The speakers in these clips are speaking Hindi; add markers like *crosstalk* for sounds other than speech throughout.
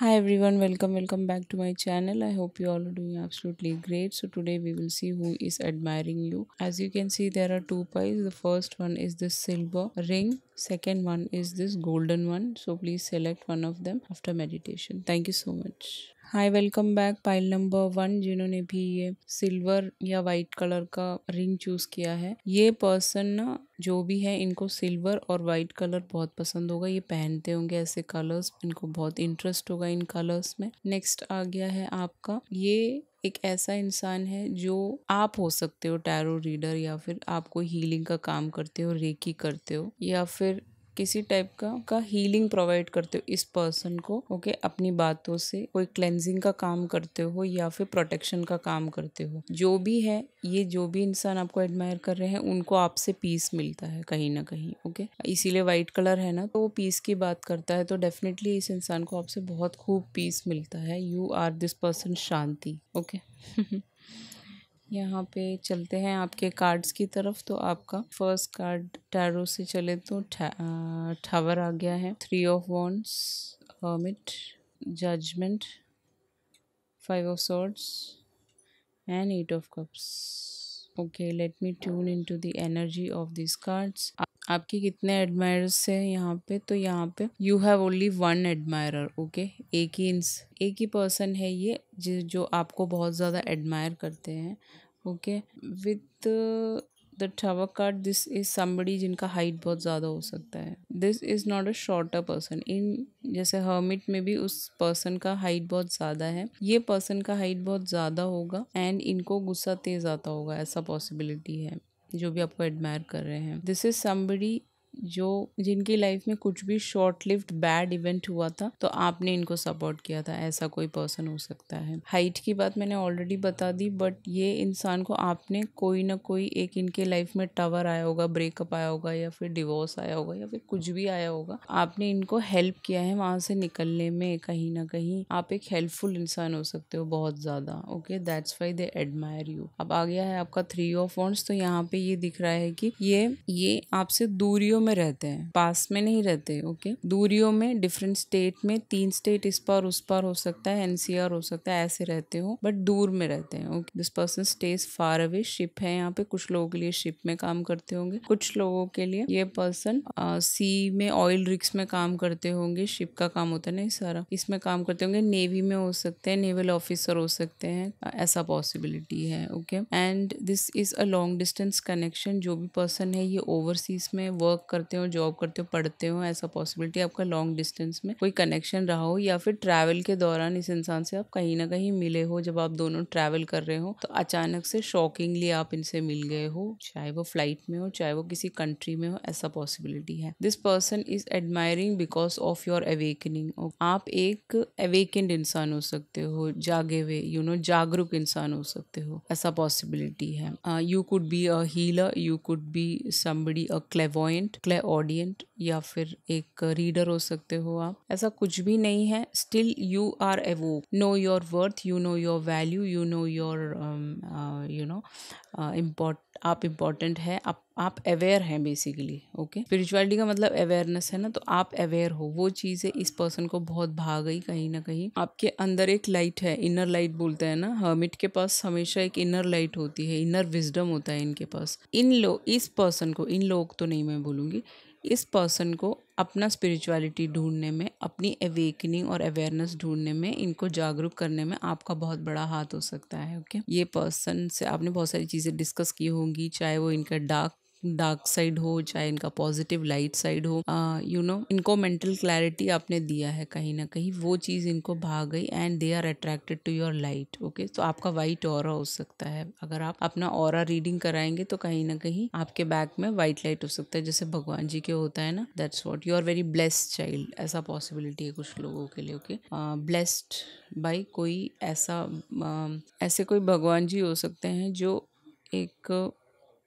hi everyone welcome welcome back to my channel i hope you all are doing absolutely great so today we will see who is admiring you as you can see there are two pies the first one is this silver ring second one is this golden one so please select one of them after meditation thank you so much hi welcome back pile number one जिन्होंने भी ये सिल्वर या वाइट कलर का रिंग चूज किया है ये पर्सन ना जो भी है इनको सिल्वर और वाइट कलर बहुत पसंद होगा ये पहनते होंगे ऐसे कलर्स इनको बहुत इंटरेस्ट होगा इन कलर्स में नेक्स्ट आ गया है आपका ये एक ऐसा इंसान है जो आप हो सकते हो टैरो रीडर या फिर आप कोई हीलिंग का काम करते हो रेकी करते हो या फिर किसी टाइप का का हीलिंग प्रोवाइड करते हो इस पर्सन को ओके okay? अपनी बातों से कोई क्लेंजिंग का काम करते हो या फिर प्रोटेक्शन का काम करते हो जो भी है ये जो भी इंसान आपको एडमायर कर रहे हैं उनको आपसे पीस मिलता है कहीं ना कहीं ओके okay? इसीलिए वाइट कलर है ना तो वो पीस की बात करता है तो डेफिनेटली इस इंसान को आपसे बहुत खूब पीस मिलता है यू आर दिस पर्सन शांति ओके *laughs* यहाँ पे चलते हैं आपके कार्ड्स की तरफ तो आपका फर्स्ट कार्ड टैरो से चले तो टावर आ गया है three of wands hermit judgement five of swords and eight of cups okay let me tune into the energy of this cards आपके कितने एडमायर हैं यहाँ पे तो यहाँ पे you have only one admirer okay एक ही एक ही पर्सन है ये जो आपको बहुत ज़्यादा एडमायर करते हैं okay with the tower card this is somebody जिनका हाइट बहुत ज़्यादा हो सकता है this is not a shorter person इन जैसे हर्मिट में भी उस पर्सन का हाइट बहुत ज़्यादा है ये पर्सन का हाइट बहुत ज़्यादा होगा एंड इनको गुस्सा तेज़ आता होगा ऐसा पॉसिबिलिटी है जो भी आपको एडमायर कर रहे हैं दिस इज समबडी जो जिनकी लाइफ में कुछ भी शॉर्ट लिफ्ट बैड इवेंट हुआ था तो आपने इनको सपोर्ट किया था ऐसा कोई पर्सन हो सकता है हाइट की बात मैंने ऑलरेडी बता दी बट ये इंसान को आपने कोई ना कोई एक इनके लाइफ में टावर आया होगा ब्रेकअप आया होगा या फिर डिवोर्स आया होगा या फिर कुछ भी आया होगा आपने इनको हेल्प किया है वहाँ से निकलने में कहीं ना कहीं आप एक हेल्पफुल इंसान हो सकते हो बहुत ज़्यादा okay that's why they admire you अब आ गया है आपका थ्री ऑफ वॉन्ट्स तो यहाँ पे ये दिख रहा है कि ये ये आपसे दूरियों दूरियों में रहते हैं पास में नहीं रहते ओके दूरियों में डिफरेंट स्टेट में तीन स्टेट इस पार उस पार हो सकता है एनसीआर हो सकता है ऐसे रहते हो बट दूर में रहते हैं okay this person stage far away ship है यहाँ पे कुछ लोगों के लिए शिप में काम करते होंगे कुछ लोगों के लिए ये पर्सन सी में ऑयल रिक्स में काम करते होंगे शिप का काम होता है ना सारा इसमें काम करते होंगे नेवी में हो सकते हैं नेवल ऑफिसर हो सकते हैं ऐसा पॉसिबिलिटी है okay and this is a long distance connection जो भी पर्सन है ये ओवरसीज में वर्क करते हो जॉब करते हो पढ़ते हो ऐसा पॉसिबिलिटी आपका लॉन्ग डिस्टेंस में कोई कनेक्शन रहा हो या फिर ट्रैवल के दौरान इस इंसान से आप कहीं ना कहीं मिले हो जब आप दोनों ट्रैवल कर रहे हो तो अचानक से शॉकिंगली आप इनसे मिल गए हो चाहे वो फ्लाइट में हो चाहे वो किसी कंट्री में हो ऐसा पॉसिबिलिटी है this person is admiring because of your awakening आप एक अवेकेंड इंसान हो सकते हो जागे हुए यू नो जागरूक इंसान हो सकते हो ऐसा पॉसिबिलिटी है you could be a healer you could be somebody a clairvoyant clairaudient या फिर एक रीडर हो सकते हो आप ऐसा कुछ भी नहीं है स्टिल यू आर वो know your worth you know your value you know your you know import आप इम्पॉर्टेंट है आप आप अवेयर हैं बेसिकली ओके स्पिरिचुअलिटी का मतलब अवेयरनेस है ना तो आप अवेयर हो वो चीज़ें इस पर्सन को बहुत भा गई कहीं ना कहीं आपके अंदर एक लाइट है इनर लाइट बोलते हैं ना हर्मिट के पास हमेशा एक इनर लाइट होती है इनर विजडम होता है इनके पास इन लोग इस पर्सन को इन लोग तो नहीं मैं बोलूँगी इस पर्सन को अपना स्पिरिचुअलिटी ढूंढने में अपनी अवेकनिंग और अवेयरनेस ढूंढने में इनको जागरूक करने में आपका बहुत बड़ा हाथ हो सकता है ओके okay? ये पर्सन से आपने बहुत सारी चीज़ें डिस्कस की होंगी चाहे वो इनका डार्क डार्क साइड हो चाहे इनका पॉजिटिव लाइट साइड हो यू नो इनको मेंटल क्लैरिटी आपने दिया है कहीं ना कहीं वो चीज़ इनको भाग गई and they are attracted to your light okay तो आपका वाइट और हो सकता है अगर आप अपना और रीडिंग कराएंगे तो कहीं ना कहीं आपके बैक में व्हाइट लाइट हो सकता है जैसे भगवान जी के होता है ना that's what you are very blessed child ऐसा पॉसिबिलिटी है कुछ लोगों के लिए ओके ब्लेस्ड बाई कोई ऐसा uh, ऐसे कोई भगवान जी हो सकते हैं जो एक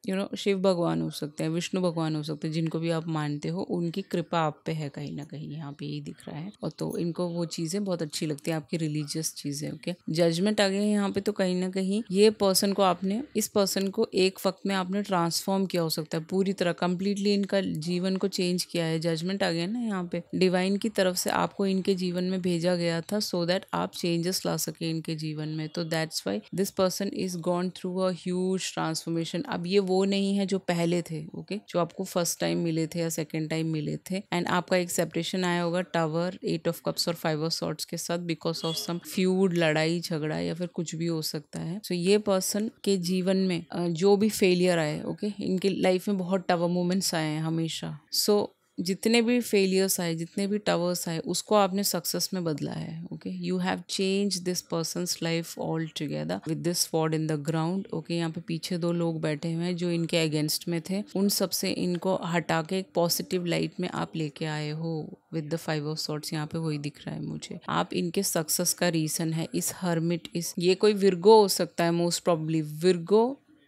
यू नो शिव भगवान हो सकते हैं विष्णु भगवान हो सकते हैं जिनको भी आप मानते हो उनकी कृपा आप पे है कहीं ना कहीं यहाँ पे यही दिख रहा है और तो इनको वो चीज़ें बहुत अच्छी लगती है आपकी रिलीजियस चीज़ें ओके जजमेंट आ गए यहाँ पे तो कहीं ना कहीं ये पर्सन को आपने इस पर्सन को एक वक्त में आपने ट्रांसफॉर्म किया हो सकता है पूरी तरह कम्प्लीटली इनका जीवन को चेंज किया है जजमेंट आ गया ना यहाँ पे डिवाइन की तरफ से आपको इनके जीवन में भेजा गया था सो दैट आप चेंजेस ला सके इनके जीवन में तो that's why this person is gone through a huge transformation अब ये वो वो नहीं है जो पहले थे ओके जो आपको फर्स्ट टाइम मिले थे या सेकेंड टाइम मिले थे एंड आपका एक सेपरेशन आया होगा टावर एट ऑफ कप्स और फाइव ऑफ सॉर्ट्स के साथ बिकॉज ऑफ सम फ्यूड लड़ाई झगड़ा या फिर कुछ भी हो सकता है सो so, ये पर्सन के जीवन में जो भी फेलियर आए ओके okay? इनके लाइफ में बहुत टवर मोमेंट्स आए हैं हमेशा सो so, जितने भी फेलियर्स आए जितने भी टावर्स आए उसको आपने सक्सेस में बदला है okay you have change this person life all together with this fraud in the ground okay यहाँ पे पीछे दो लोग बैठे हुए हैं जो इनके अगेंस्ट में थे उन सबसे इनको हटा के एक पॉजिटिव लाइट में आप लेके आए हो with the five of swords यहाँ पे वही दिख रहा है मुझे आप इनके सक्सेस का रीजन है इस हर्मिट इस ये कोई विरगो हो सकता है मोस्ट प्रॉब्ली विरगो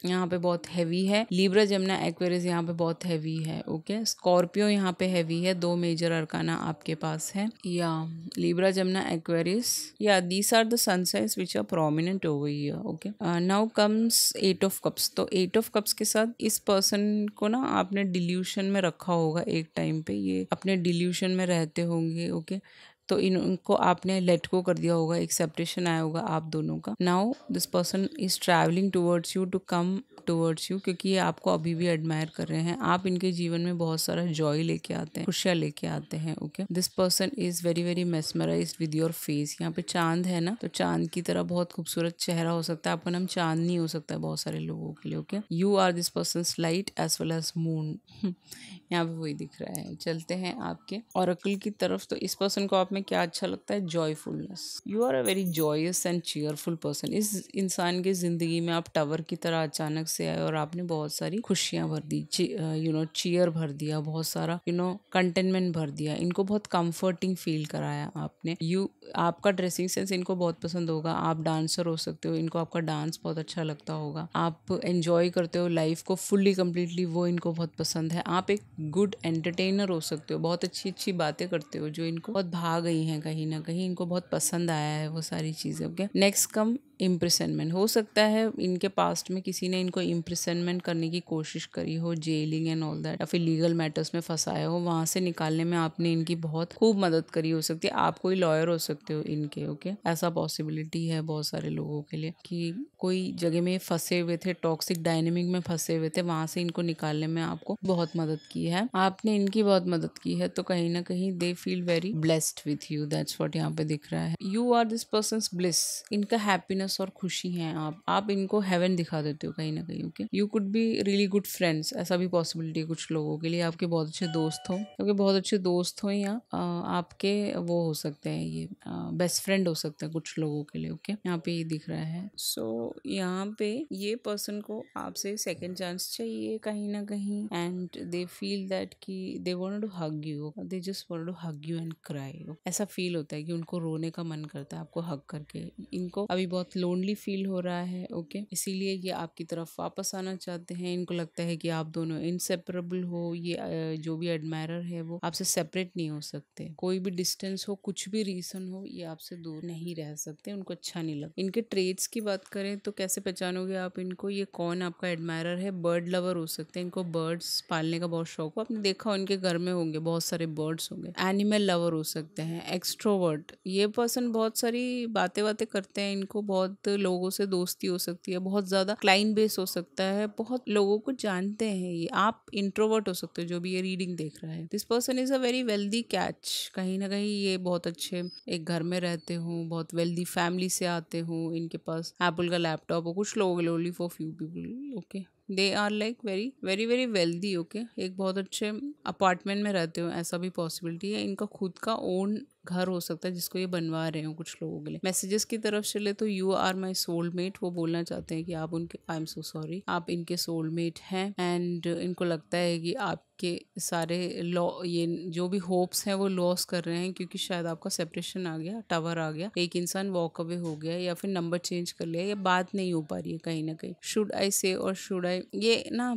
यहाँ पे बहुत हैवी है लिब्रा जमुना एक्वेरियस यहाँ पे बहुत हैवी है ओके स्कॉर्पियो यहाँ पे हैवी है दो मेजर अरकाना आपके पास है या लिब्रा जमुना एक्वेरियस या these are the sun signs which are prominent over year okay now comes eight of cups तो एट ऑफ कप्स के साथ इस पर्सन को ना आपने डिल्यूशन में रखा होगा एक टाइम पे ये अपने डिल्यूशन में रहते होंगे ओके तो इन उनको आपने लेट को कर दिया होगा एक्सेप्टेशन आया होगा आप दोनों का now this person is travelling towards you to come towards you क्योंकि ये आपको अभी भी एडमायर कर रहे हैं आप इनके जीवन में बहुत सारा जॉय लेके आते हैं खुशियाँ लेके आते हैं okay this person is very very mesmerise with your face यहाँ पे चांद है ना तो चांद की तरह बहुत खूबसूरत चेहरा हो सकता है आपका नाम चांद नहीं हो सकता है बहुत सारे लोगों के लिए okay you are this person light as well as moon यहाँ पे वही दिख रहा है चलते हैं आपके और की तरफ तो इस पर्सन को आप में क्या अच्छा लगता है joyfulness you are a very joyous and cheerful person इस इंसान की जिंदगी में आप टावर की तरह अचानक से आए और आपने बहुत सारी खुशियां भर दी यू नो चीयर भर दिया बहुत सारा यू नो कंटेनमेंट भर दिया इनको बहुत कंफर्टिंग फील कराया आपने यू आपका ड्रेसिंग सेंस इनको बहुत पसंद होगा आप डांसर हो सकते हो इनको आपका डांस बहुत अच्छा लगता होगा आप एंजॉय करते हो लाइफ को फुल्ली कम्प्लीटली वो इनको बहुत पसंद है आप एक गुड एंटरटेनर हो सकते हो बहुत अच्छी अच्छी बातें करते हो जो इनको बहुत भाग गई हैं कहीं ना कहीं इनको बहुत पसंद आया है वो सारी चीज़ें ओके नेक्स्ट कम इम्प्रिसनमेंट हो सकता है इनके पास्ट में किसी ने इनको इम्प्रिसनमेंट करने की कोशिश करी हो जेलिंग एंड ऑल दैट या फिर लीगल मैटर्स में फंसाया हो वहाँ से निकालने में आपने इनकी बहुत खूब मदद करी हो सकती है आप कोई लॉयर हो सकते हो इनके ओके okay? ऐसा पॉसिबिलिटी है बहुत सारे लोगों के लिए कि कोई जगह में फंसे हुए थे टॉक्सिक डायनेमिक में फंसे हुए थे वहाँ से इनको निकालने में आपको बहुत मदद की है आपने इनकी बहुत मदद की है तो कहीं ना कहीं they feel very blessed with you that's what यहाँ पे दिख रहा है you are this person bliss इनका हैप्पीनेस हैप्पीनेस और खुशी हैं आप आप इनको हेवन दिखा देते हो कहीं ना कहीं okay you could be really good friends ऐसा भी पॉसिबिलिटी है कुछ लोगों के लिए आपके बहुत अच्छे दोस्त हों आपके बहुत अच्छे दोस्त हों या आपके वो हो सकते हैं ये बेस्ट फ्रेंड हो सकता है कुछ लोगों के लिए ओके यहाँ पे ये दिख रहा है सो so, यहाँ पे ये पर्सन को आपसे सेकेंड चांस चाहिए कहीं ना कहीं एंड दे फील दैट की they want to hug you they just want to hug you and cry ऐसा फील होता है कि उनको रोने का मन करता है आपको हक करके इनको अभी बहुत लोनली फील हो रहा है ओके इसीलिए ये आपकी तरफ वापस आना चाहते हैं इनको लगता है कि आप दोनों इनसेपरेबल हो ये जो भी एडमायर है वो आपसे सेपरेट नहीं हो सकते कोई भी डिस्टेंस हो कुछ भी रीजन हो ये आपसे दूर नहीं रह सकते उनको अच्छा नहीं लगता इनके ट्रेड्स की बात करें तो कैसे पहचानोगे आप इनको ये कौन आपका एडमायर है बर्ड लवर हो सकते हैं इनको बर्ड्स पालने का बहुत शौक हो आपने देखा हो इनके घर में होंगे बहुत सारे बर्ड्स होंगे एनिमल लवर हो सकते हैं एक्स्ट्रोवर्ट ये पर्सन बहुत सारी बातें बातें करते हैं इनको बहुत बहुत लोगों से दोस्ती हो सकती है बहुत ज़्यादा क्लाइंट बेस हो सकता है बहुत लोगों को जानते हैं ये आप इंट्रोवर्ट हो सकते हो जो भी ये रीडिंग देख रहा है this person is a very wealthy catch कहीं ना कहीं ये बहुत अच्छे एक घर में रहते हो बहुत वेल्दी फैमिली से आते हो इनके पास एप्पल का लैपटॉप हो कुछ लोग only for few people okay they are like very very very wealthy okay एक बहुत अच्छे अपार्टमेंट में रहते हो ऐसा भी पॉसिबिलिटी है इनका खुद का ओन घर हो सकता है जिसको ये बनवा रहे हो कुछ लोगों के लिए मैसेजेस की तरफ चले तो यू आर माई सोलमेट वो बोलना चाहते हैं कि आप उनके आई एम सो सॉरी आप इनके सोलमेट हैं एंड इनको लगता है कि आप के सारे लॉ ये जो भी होप्स हैं वो लॉस कर रहे हैं क्योंकि शायद आपका सेपरेशन आ गया टावर आ गया एक इंसान वॉक अवे हो गया या फिर नंबर चेंज कर लिया या बात नहीं हो पा रही है कहीं ना कहीं शुड आई से और शुड आई ये ना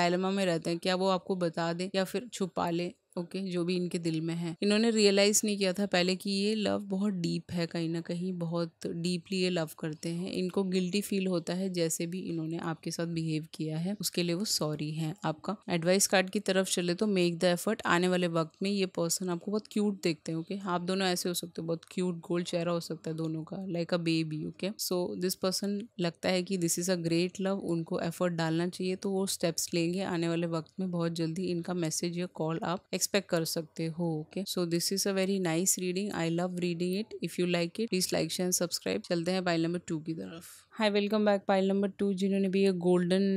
डायलमा में रहते हैं क्या वो आपको बता दे या फिर छुपा ले ओके okay, जो भी इनके दिल में है इन्होंने रियलाइज़ नहीं किया था पहले कि ये लव बहुत डीप है कहीं ना कहीं बहुत डीपली ये लव करते हैं इनको गिल्टी फील होता है जैसे भी इन्होंने आपके साथ बिहेव किया है उसके लिए वो सॉरी है आपका एडवाइस कार्ड की तरफ चले तो मेक द एफर्ट आने वाले वक्त में ये पर्सन आपको बहुत क्यूट देखते हैं ओके okay? आप दोनों ऐसे हो सकते हो बहुत क्यूट गोल्ड चेहरा हो सकता है दोनों का like a baby okay so this person लगता है कि this is a great love उनको एफर्ट डालना चाहिए तो वो स्टेप्स लेंगे आने वाले वक्त में बहुत जल्दी इनका मैसेज या कॉल आप एक्सपेक्ट कर सकते हो okay so this is a very nice reading I love reading it if you like it please like share subscribe चलते हैं पाइल नंबर टू की तरफ hi welcome back pile number two जिन्होंने भी ये गोल्डन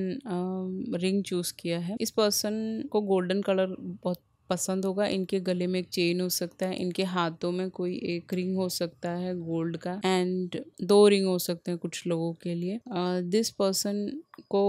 रिंग चूज किया है इस पर्सन को गोल्डन कलर बहुत पसंद होगा इनके गले में एक चेन हो सकता है इनके हाथों में कोई एक रिंग हो सकता है गोल्ड का एंड दो रिंग हो सकते हैं कुछ लोगों के लिए दिस uh, पर्सन को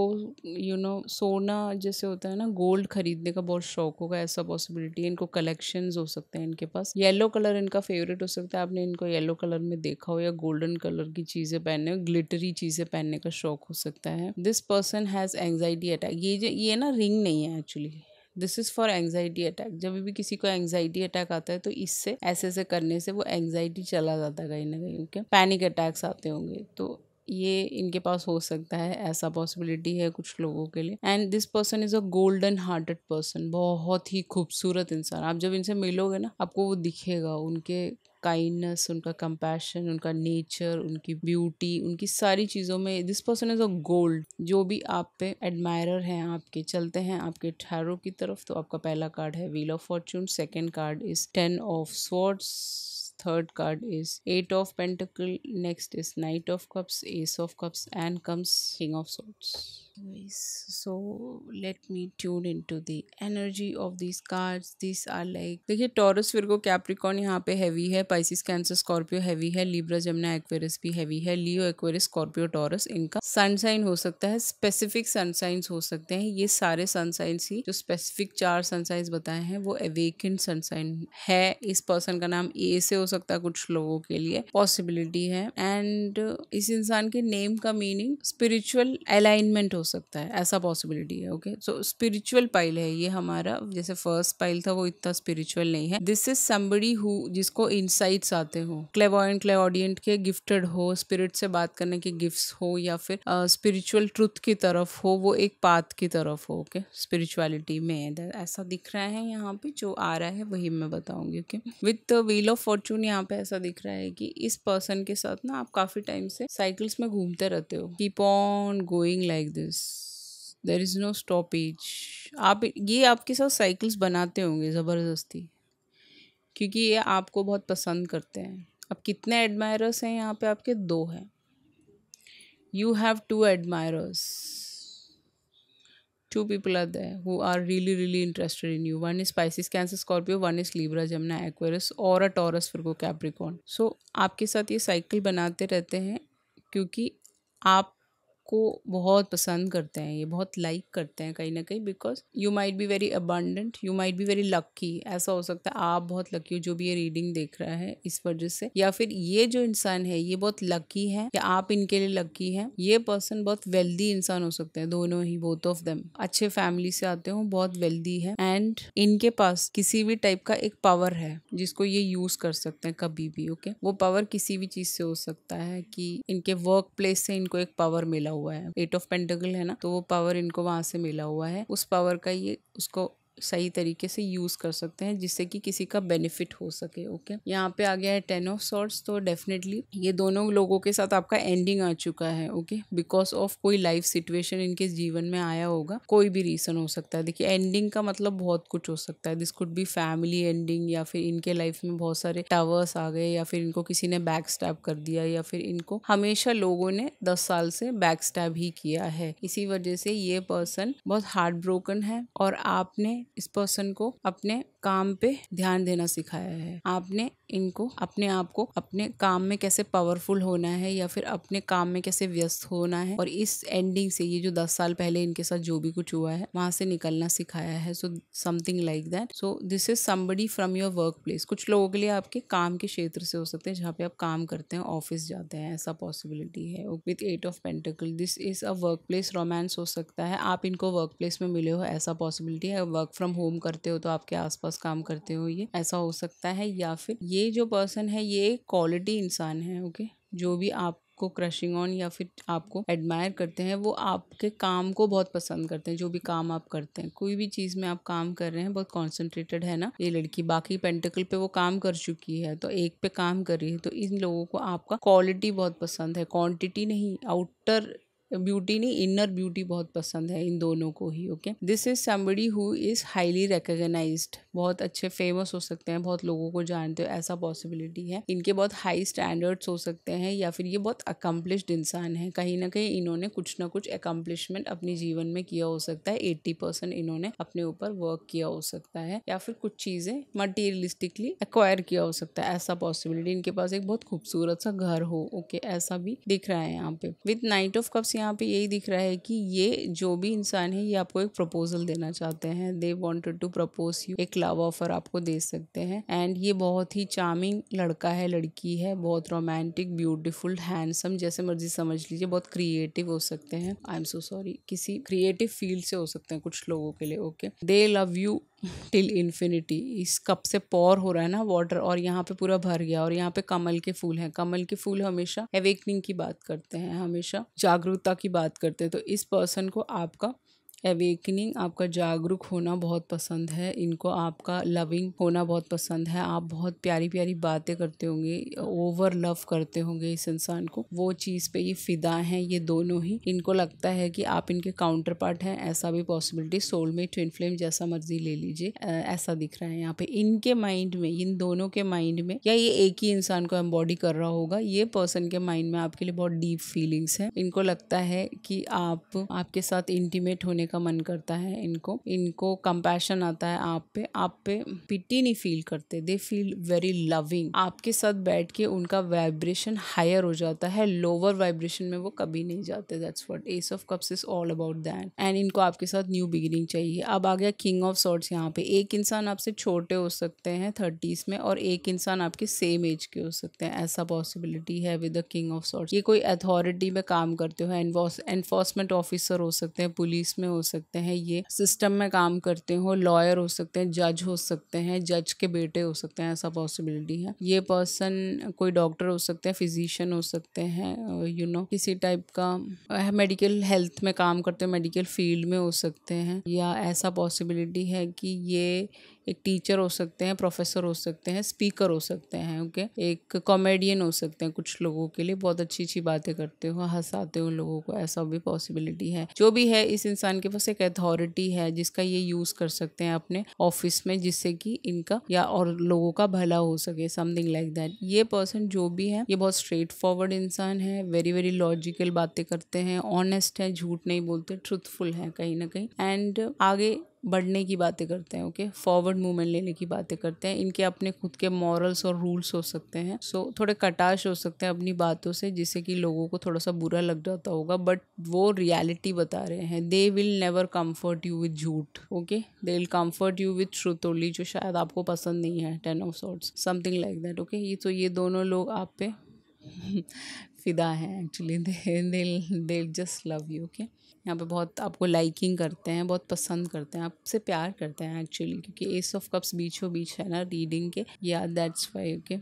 यू you नो know, सोना जैसे होता है ना गोल्ड खरीदने का बहुत शौक होगा ऐसा पॉसिबिलिटी इनको कलेक्शन हो सकते हैं इनके पास येलो कलर इनका फेवरेट हो सकता है आपने इनको येलो कलर में देखा हो या गोल्डन कलर की चीज़ें पहनने हो ग्लिटरी चीज़ें पहनने का शौक हो सकता है this person has anxiety attack ये जो ये ना रिंग नहीं है actually this is for anxiety attack जब भी किसी को एंगजाइटी अटैक आता है तो इससे ऐसे ऐसे करने से वो एंगजाइटी चला जाता है कहीं ना कहीं ओके पैनिक अटैक्स आते होंगे तो ये इनके पास हो सकता है ऐसा पॉसिबिलिटी है कुछ लोगों के लिए and this person is a golden hearted person बहुत ही खूबसूरत इंसान आप जब इनसे मिलोगे ना आपको वो दिखेगा उनके काइंडनेस उनका कंपैशन उनका नेचर उनकी ब्यूटी उनकी सारी चीज़ों में this person is a gold जो भी आप पे एडमायरर हैं आपके चलते हैं आपके ठहरों की तरफ तो आपका पहला कार्ड है wheel of fortune second card is ten of swords third card is eight of pentacle next is knight of cups ace of cups and comes king of swords Nice. So let me tune into the energy of these cards. These are like देखिए टॉरस विरगो कैप्रिकॉन यहाँ पे हैवी है पाइसिस कैंसर स्कॉर्पियो हैवी है लिब्रा जमुना एक्वेरस भी हैवी है लियो एक्वेरस स्कॉर्पियो टॉरस इनका सनसाइन हो सकता है स्पेसिफिक सनसाइन्स हो सकते हैं ये सारे सनसाइन्स ही जो स्पेसिफिक चार सनसाइन्स बताए हैं वो एवेकेंड सनसाइन है इस पर्सन का नाम ए से हो सकता है कुछ लोगों के लिए पॉसिबिलिटी है एंड इस इंसान के नेम का मीनिंग स्पिरिचुअल अलाइनमेंट हो हो सकता है ऐसा पॉसिबिलिटी है ओके सो स्पिरिचुअल पाइल है ये हमारा जैसे फर्स्ट पाइल था वो इतना स्पिरिचुअल नहीं है दिस इज समबडी हु जिसको इनसाइट्स आते हो क्लेवॉयंट क्लेवॉडियंट के गिफ्टेड हो स्पिरिट से बात करने के गिफ्ट हो या फिर स्पिरिचुअल uh, ट्रुथ की तरफ हो वो एक पाथ की तरफ हो ओके okay? स्पिरिचुअलिटी में ऐसा दिख रहा है यहाँ पे जो आ रहा है वही मैं बताऊंगी okay with wheel of fortune यहाँ पे ऐसा दिख रहा है कि इस पर्सन के साथ ना आप काफी टाइम से साइकिल्स में घूमते रहते हो keep on going like this is there is no stoppage आप ये आपके साथ साइकिल्स बनाते होंगे ज़बरदस्ती क्योंकि ये आपको बहुत पसंद करते हैं अब कितने एडमायरर्स हैं यहाँ पे आपके दो हैं you have two admirers two people are they who are really really interested in you one is Pisces Cancer Scorpio one is Libra Gemini Aquarius और अ टॉरस फिर को कैप्रिकॉन सो आपके साथ ये साइकिल बनाते रहते हैं क्योंकि आप को बहुत पसंद करते हैं ये बहुत लाइक करते हैं कहीं ना कहीं because you might be very abundant you might be very lucky ऐसा हो सकता है आप बहुत लकी हो जो भी ये रीडिंग देख रहा है इस वजह से या फिर ये जो इंसान है ये बहुत लकी है या आप इनके लिए लकी है ये पर्सन बहुत वेल्दी इंसान हो सकते हैं दोनों ही बोथ ऑफ देम अच्छे फैमिली से आते हो बहुत वेल्दी है एंड इनके पास किसी भी टाइप का एक पावर है जिसको ये यूज कर सकते हैं कभी भी ओके okay? वो पावर किसी भी चीज से हो सकता है कि इनके वर्क प्लेस से इनको एक पावर मिला हुआ है एट ऑफ पेंटेकल है ना तो वो पावर इनको वहां से मिला हुआ है उस पावर का ये उसको सही तरीके से यूज़ कर सकते हैं जिससे कि किसी का बेनिफिट हो सके ओके यहाँ पे आ गया है टेन ऑफ सॉर्ट्स तो डेफिनेटली ये दोनों लोगों के साथ आपका एंडिंग आ चुका है ओके बिकॉज ऑफ कोई लाइफ सिचुएशन इनके जीवन में आया होगा कोई भी रीज़न हो सकता है देखिए एंडिंग का मतलब बहुत कुछ हो सकता है this could be family ending या फिर इनके लाइफ में बहुत सारे टावर्स आ गए या फिर इनको किसी ने बैक स्टैप कर दिया या फिर इनको हमेशा लोगों ने दस साल से बैक स्टैप ही किया है इसी वजह से ये पर्सन बहुत हार्ट ब्रोकन है और आपने इस पर्सन को अपने काम पे ध्यान देना सिखाया है आपने इनको अपने आप को अपने काम में कैसे पावरफुल होना है या फिर अपने काम में कैसे व्यस्त होना है और इस एंडिंग से ये जो दस साल पहले इनके साथ जो भी कुछ हुआ है वहां से निकलना सिखाया है so something like that so this is somebody from your workplace कुछ लोगों के लिए आपके काम के क्षेत्र से हो सकते हैं जहाँ पे आप काम करते हैं ऑफिस जाते हैं ऐसा पॉसिबिलिटी है with eight of pentacle this is a workplace romance हो सकता है आप इनको वर्क प्लेस में मिले हो ऐसा पॉसिबिलिटी है वर्क फ्रॉम होम करते हो तो आपके आसपास काम करते हो ये ऐसा हो सकता है या फिर ये जो पर्सन है ये क्वालिटी इंसान है ओके जो भी आप आपको क्रशिंग ऑन या फिर आपको एडमायर करते हैं वो आपके काम को बहुत पसंद करते हैं जो भी काम आप करते हैं कोई भी चीज़ में आप काम कर रहे हैं बहुत कॉन्सेंट्रेटेड है ना ये लड़की बाकी पेंटिकल पे वो काम कर चुकी है तो एक पे काम कर रही है तो इन लोगों को आपका क्वालिटी बहुत पसंद है क्वांटिटी नहीं आउटर ब्यूटी नहीं इनर ब्यूटी बहुत पसंद है इन दोनों को ही okay this is somebody who is highly recognise बहुत अच्छे फेमस हो सकते हैं बहुत लोगों को जानते हो ऐसा पॉसिबिलिटी है इनके बहुत हाई स्टैंडर्ड्स हो सकते हैं या फिर ये बहुत अकम्पलिश्ड इंसान है कहीं ना कहीं इन्होंने कुछ ना कुछ अकम्पलिशमेंट अपने जीवन में किया हो सकता है एट्टी परसेंट इन्होंने अपने ऊपर वर्क किया हो सकता है या फिर कुछ चीज़ें मटेरियलिस्टिकली एक्वायर किया हो सकता है ऐसा पॉसिबिलिटी इनके पास एक बहुत खूबसूरत सा घर हो ओके ऐसा भी दिख रहा है यहाँ पे विथ नाइट ऑफ कप्स यहाँ पे यही दिख रहा है कि ये जो भी इंसान है ये आपको एक प्रपोजल देना चाहते हैं they wanted to propose you एक लव ऑफर आपको दे सकते हैं एंड ये बहुत ही चार्मिंग लड़का है लड़की है बहुत रोमांटिक ब्यूटिफुल हैंडसम जैसे मर्जी समझ लीजिए बहुत क्रिएटिव हो सकते हैं आई एम सो सॉरी किसी क्रिएटिव फील्ड से हो सकते हैं कुछ लोगों के लिए okay they love you till infinity इस कप से पौर हो रहा है ना वाटर और यहाँ पे पूरा भर गया और यहाँ पे कमल के फूल हैं कमल के फूल हमेशा अवेकनिंग की बात करते हैं हमेशा जागरूकता की बात करते हैं तो इस पर्सन को आपका अवेकनिंग आपका जागरूक होना बहुत पसंद है इनको आपका लविंग होना बहुत पसंद है आप बहुत प्यारी प्यारी बातें करते होंगे ओवर लव करते होंगे इस इंसान को वो चीज़ पे ये फिदा है ये दोनों ही इनको लगता है कि आप इनके काउंटर पार्ट है ऐसा भी पॉसिबिलिटी सोल में ट्विन फ्लेम जैसा मर्जी ले लीजिए ऐसा दिख रहा है यहाँ पे इनके माइंड में इन दोनों के माइंड में या ये एक ही इंसान को एम्बॉडी कर रहा होगा ये पर्सन के माइंड में आपके लिए बहुत डीप फीलिंग्स है इनको लगता है कि आप आपके साथ इंटीमेट होने का मन करता है इनको इनको कंपैशन आता है आप पे आप पे पिटी नहीं फील करते दे फील वेरी लविंग आपके साथ बैठ के उनका वाइब्रेशन हायर हो जाता है लोअर वाइब्रेशन में वो कभी नहीं जाते that's what ace of cups is all about that and इनको आपके साथ न्यू बिगिनिंग चाहिए अब आ गया किंग ऑफ सॉर्ट्स यहाँ पे एक इंसान आपसे छोटे हो सकते हैं थर्टीज में और एक इंसान आपके सेम एज के हो सकते हैं ऐसा पॉसिबिलिटी है with the king of swords ये कोई अथॉरिटी में काम करते हो एनफोर्समेंट ऑफिसर हो सकते हैं पुलिस में हो सकते हैं ये सिस्टम में काम करते हो लॉयर हो सकते हैं जज हो सकते हैं जज के बेटे हो सकते हैं ऐसा पॉसिबिलिटी है ये पर्सन कोई डॉक्टर हो सकते हैं फिजिशियन हो सकते हैं यू नो किसी टाइप का मेडिकल हेल्थ में काम करते हैं मेडिकल फील्ड में हो सकते हैं या ऐसा पॉसिबिलिटी है कि ये एक टीचर हो सकते हैं प्रोफेसर हो सकते हैं स्पीकर हो सकते हैं ओके एक कॉमेडियन हो सकते हैं कुछ लोगों के लिए बहुत अच्छी अच्छी बातें करते हो हंसाते हो लोगों को ऐसा भी पॉसिबिलिटी है जो भी है इस इंसान के पास एक अथॉरिटी है जिसका ये यूज़ कर सकते हैं अपने ऑफिस में जिससे कि इनका या और लोगों का भला हो सके समथिंग लाइक दैट ये पर्सन जो भी है ये बहुत स्ट्रेट फॉरवर्ड इंसान है वेरी वेरी लॉजिकल बातें करते हैं ऑनेस्ट है झूठ नहीं बोलते ट्रूथफुल है कहीं ना कहीं एंड आगे बढ़ने की बातें करते हैं ओके फॉरवर्ड मूवमेंट लेने की बातें करते हैं इनके अपने खुद के मॉरल्स और रूल्स हो सकते हैं सो so, थोड़े कटाश हो सकते हैं अपनी बातों से जिससे कि लोगों को थोड़ा सा बुरा लग जाता होगा बट वो रियलिटी बता रहे हैं they will never comfort you with झूठ okay they will comfort you with truth जो शायद आपको पसंद नहीं है ten of swords something like that okay ये तो ये दोनों लोग आप पे *laughs* फिदा हैं actually they they just love you okay यहाँ पे बहुत आपको लाइकिंग करते हैं बहुत पसंद करते हैं आपसे प्यार करते हैं एक्चुअली क्योंकि एस ऑफ कप्स बीचों बीच है ना रीडिंग के या दैट्स वाई ओके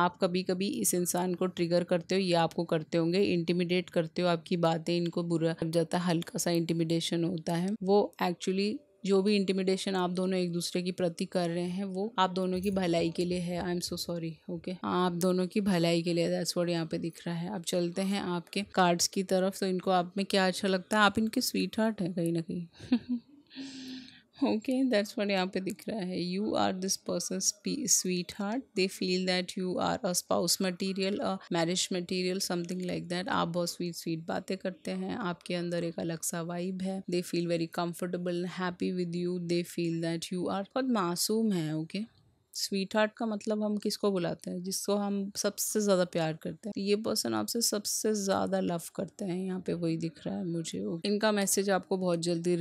आप कभी कभी इस इंसान को ट्रिगर करते हो या आपको करते होंगे इंटिमिडेट करते हो आपकी बातें इनको बुरा लग जाता है हल्का सा इंटिमिडेशन होता है वो एक्चुअली जो भी इंटिमिडेशन आप दोनों एक दूसरे की प्रति कर रहे हैं वो आप दोनों की भलाई के लिए है I am so sorry okay आप दोनों की भलाई के लिए दैट्स वर्ड यहाँ पे दिख रहा है अब चलते हैं आपके कार्ड्स की तरफ तो इनको आप में क्या अच्छा लगता है आप इनके स्वीट हार्ट है कहीं ना कहीं *laughs* ओके दैट्स व्हाट यहाँ पे दिख रहा है you are this person sweetheart they feel that you are a spouse material a marriage material something like that आप बहुत स्वीट स्वीट बातें करते हैं आपके अंदर एक अलग सा वाइब है they feel very comfortable happy with you they feel that you are बहुत मासूम है ओके okay? स्वीट हार्ट का मतलब हम किसको बुलाते हैं जिसको हम सबसे ज़्यादा प्यार करते हैं ये पर्सन आपसे सबसे ज़्यादा लव करते हैं यहाँ पे वही दिख रहा है मुझे इनका मैसेज आपको बहुत जल्दी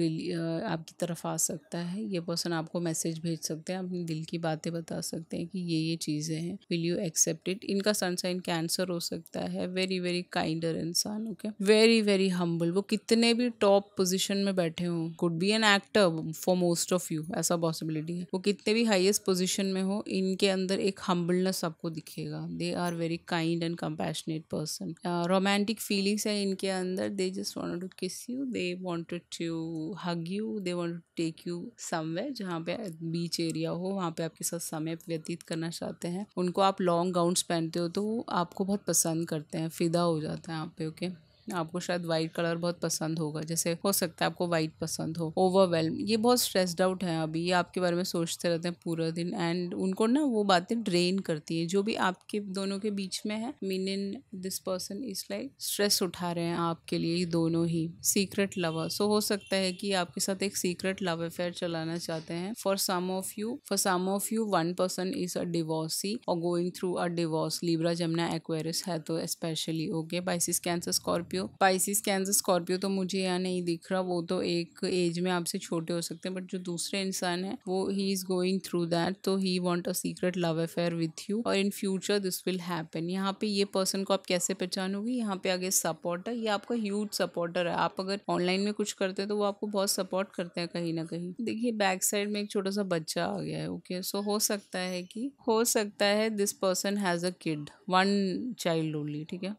आपकी तरफ आ सकता है ये पर्सन आपको मैसेज भेज सकते हैं अपने दिल की बातें बता सकते हैं कि ये ये चीज़ें हैं विल यू एक्सेप्ट इट इनका सनसाइन कैंसर हो सकता है वेरी वेरी काइंडर इंसान ओके वेरी वेरी हम्बल वो कितने भी टॉप पोजिशन में बैठे हों could be an actor for most of you ऐसा पॉसिबिलिटी है वो कितने भी हाइएस्ट पोजिशन में हो इनके अंदर एक हम्बलनेस आपको दिखेगा they are very kind and compassionate person romantic feelings है इनके अंदर they just want to kiss you they wanted to hug you they want to take you somewhere जहाँ पे बीच एरिया हो वहाँ पे आपके साथ समय व्यतीत करना चाहते हैं उनको आप लॉन्ग गाउन्स पहनते हो तो आपको बहुत पसंद करते हैं फिदा हो जाता है यहाँ पे ओके okay? आपको शायद वाइट कलर बहुत पसंद होगा जैसे हो सकता है आपको वाइट पसंद हो ओवरवेलम ये बहुत स्ट्रेस्ड आउट है अभी ये आपके बारे में सोचते रहते हैं पूरा दिन एंड उनको ना वो बातें ड्रेन करती है जो भी आपके दोनों के बीच में है mean in this person is like stress उठा रहे हैं आपके लिए दोनों ही सीक्रेट लवर सो हो सकता है कि आपके साथ एक सीक्रेट लव अफेयर चलाना चाहते हैं for some of you for some of you one person is a divorcee और going through a divorce Libra Gemini Aquarius है तो specially okay Pisces Cancer Scorpio Scorpio Pisces Cancer Scorpio तो मुझे यहाँ नहीं दिख रहा वो तो एक एज में आपसे छोटे हो सकते हैं बट जो दूसरे इंसान है वो ही इज गोइंग थ्रू दैट तो he want a secret love affair with you और in future this will happen यहाँ पे ये पर्सन को आप कैसे पहचानोगे यहाँ पे आगे सपोर्ट है ये आपका ह्यूज सपोर्टर है आप अगर ऑनलाइन में कुछ करते हैं तो वो आपको बहुत सपोर्ट करते हैं कहीं ना कहीं देखिए बैक साइड में एक छोटा सा बच्चा आ गया है ओके okay? सो so, हो सकता है कि हो सकता है this person has a kid one child only ठीक है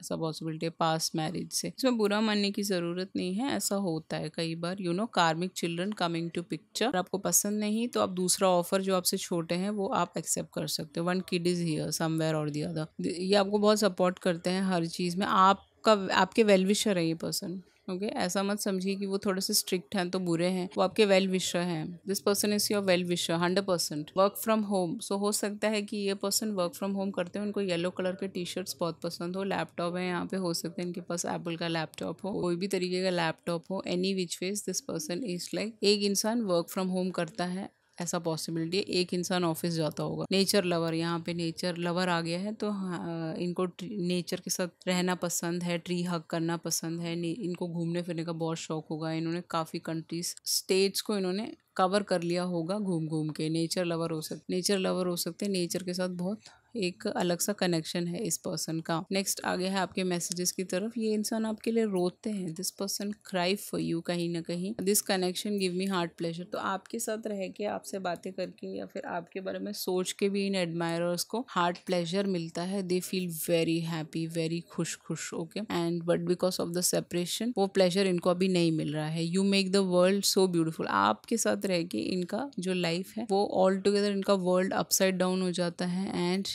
ऐसा पॉसिबिलिटी है पास मैरिज से इसमें बुरा मानने की ज़रूरत नहीं है ऐसा होता है कई बार you know karmic children coming to picture आपको पसंद नहीं तो आप दूसरा ऑफर जो आपसे छोटे हैं वो आप एक्सेप्ट कर सकते हो one kid is here somewhere और दी अदर ये आपको बहुत सपोर्ट करते हैं हर चीज़ में आप आपका आपके वेलविशर है ये पर्सन ओके okay? ऐसा मत समझिए कि वो थोड़े से स्ट्रिक्ट हैं तो बुरे हैं वो आपके वेल विशर हैं this person is your well wisher hundred percent work from home so हो सकता है कि ये पर्सन वर्क फ्रॉम होम करते हैं उनको येलो कलर के टी शर्ट्स बहुत पसंद हो लैपटॉप है यहाँ पे हो सकते हैं इनके पास एप्पल का लैपटॉप हो कोई भी तरीके का लैपटॉप हो any which ways this person is like एक इंसान वर्क फ्रॉम होम करता है ऐसा पॉसिबिलिटी है एक इंसान ऑफिस जाता होगा नेचर लवर यहाँ पे नेचर लवर आ गया है तो हाँ, इनको नेचर के साथ रहना पसंद है ट्री हक करना पसंद है इनको घूमने फिरने का बहुत शौक होगा इन्होंने काफ़ी कंट्रीज स्टेट्स को इन्होंने कवर कर लिया होगा घूम घूम के नेचर लवर हो सकते नेचर लवर हो सकते हैं नेचर के साथ बहुत एक अलग सा कनेक्शन है इस पर्सन का नेक्स्ट आगे है आपके मैसेजेस की तरफ ये इंसान आपके लिए रोते हैं this person cry for you कहीं ना कहीं this connection give me heart pleasure तो आपके साथ रह के आपसे बातें करके या फिर आपके बारे में सोच के भी इन एडमायरर्स को हार्ट प्लेजर मिलता है they feel very happy very खुश खुश okay and but because of the separation वो प्लेजर इनको अभी नहीं मिल रहा है you make the world so beautiful आपके साथ रह के इनका जो लाइफ है वो ऑल टुगेदर इनका वर्ल्ड अपसाइड डाउन हो जाता है एंड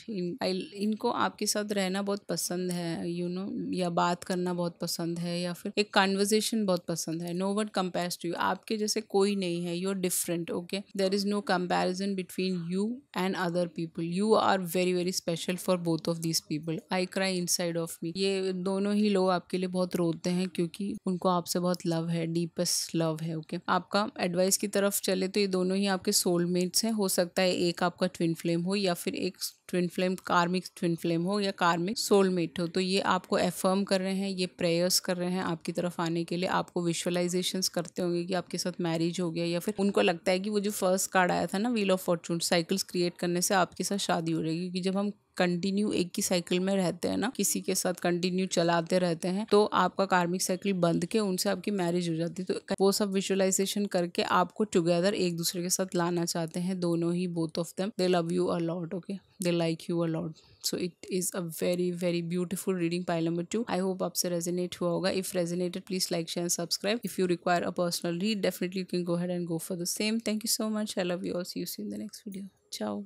आई इनको आपके साथ रहना बहुत पसंद है यू you नो know, या बात करना बहुत पसंद है या फिर एक कन्वर्जेशन बहुत पसंद है no one compare to you आपके जैसे कोई नहीं है you are different okay there is no comparison between you and other people you are very very special for both of this people I cry inside of me ये दोनों ही लोग आपके लिए बहुत रोते हैं क्योंकि उनको आपसे बहुत लव है डीपेस्ट लव है ओके okay? आपका एडवाइस की तरफ चले तो ये दोनों ही आपके सोलमेट्स हैं हो सकता है एक आपका ट्विन फ्लेम हो या फिर एक twin flame karmic twin flame हो या कार्मिक सोलमेट हो तो ये आपको एफर्म कर रहे हैं ये प्रेयर्स कर रहे हैं आपकी तरफ आने के लिए आपको विजुअलाइजेशन करते होंगे कि आपके साथ मैरिज हो गया या फिर उनको लगता है कि वो जो फर्स्ट कार्ड आया था ना wheel of fortune cycles create करने से आपके साथ शादी हो जाएगी क्योंकि जब हम कंटिन्यू एक ही साइकिल में रहते हैं ना किसी के साथ कंटिन्यू चलाते रहते हैं तो आपका कार्मिक साइकिल बंद के उनसे आपकी मैरिज हो जाती है तो वो सब विजुअलाइजेशन करके आपको टुगेदर एक दूसरे के साथ लाना चाहते हैं दोनों ही both of them they love you a okay they like you a lot so it is a very very beautiful reading pile number two I hope आपसे रेजिनेट हुआ होगा if resonated please like share subscribe if you require a personal read definitely you can go head and go for the same thank you so much I love you all see you see in the next video चाओ